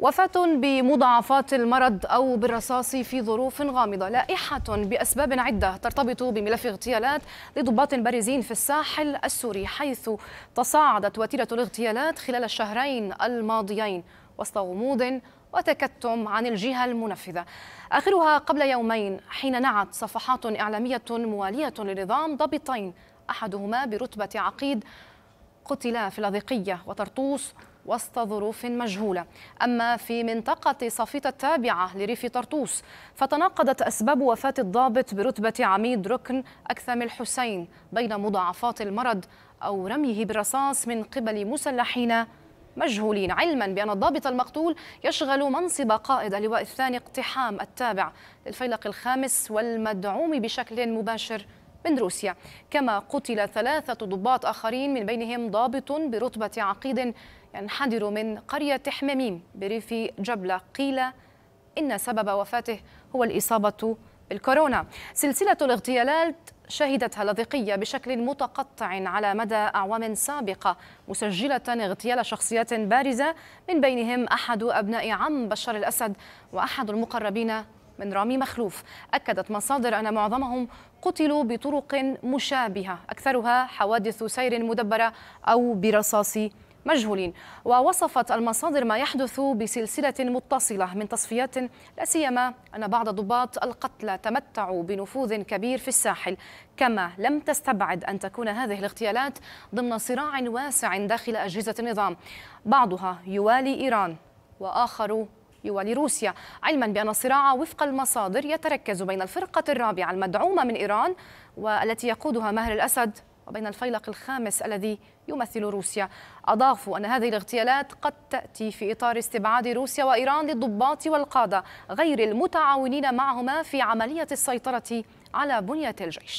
وفاة بمضاعفات المرض أو بالرصاص في ظروف غامضة لائحة بأسباب عدة ترتبط بملف اغتيالات لضباط بارزين في الساحل السوري حيث تصاعدت وتيرة الاغتيالات خلال الشهرين الماضيين وسط غموض وتكتم عن الجهة المنفذة آخرها قبل يومين حين نعت صفحات إعلامية موالية للنظام ضابطين أحدهما برتبة عقيد قتل في اللاذقية وطرطوس وسط ظروف مجهولة أما في منطقة صفيت التابعة لريف طرطوس فتناقضت أسباب وفاة الضابط برتبة عميد ركن أكثم الحسين بين مضاعفات المرض أو رميه بالرصاص من قبل مسلحين مجهولين علما بأن الضابط المقتول يشغل منصب قائد اللواء الثاني اقتحام التابع للفيلق الخامس والمدعوم بشكل مباشر من روسيا كما قتل ثلاثة ضباط آخرين من بينهم ضابط برتبة عقيد ينحدر من قرية حميم بريف جبلة قيل إن سبب وفاته هو الإصابة بالكورونا سلسلة الاغتيالات شهدتها لاذقية بشكل متقطع على مدى أعوام سابقة مسجلة اغتيال شخصيات بارزة من بينهم أحد أبناء عم بشار الأسد وأحد المقربين من رامي مخلوف أكدت مصادر أن معظمهم قتلوا بطرق مشابهة أكثرها حوادث سير مدبرة أو برصاص مجهولين ووصفت المصادر ما يحدث بسلسلة متصلة من تصفيات لا سيما أن بعض ضباط القتلى تمتعوا بنفوذ كبير في الساحل كما لم تستبعد أن تكون هذه الاغتيالات ضمن صراع واسع داخل أجهزة النظام بعضها يوالي إيران وآخر يوالي روسيا علما بأن الصراع وفق المصادر يتركز بين الفرقة الرابعة المدعومة من إيران والتي يقودها مهر الأسد وبين الفيلق الخامس الذي يمثل روسيا أضافوا أن هذه الاغتيالات قد تأتي في إطار استبعاد روسيا وإيران للضباط والقادة غير المتعاونين معهما في عملية السيطرة على بنية الجيش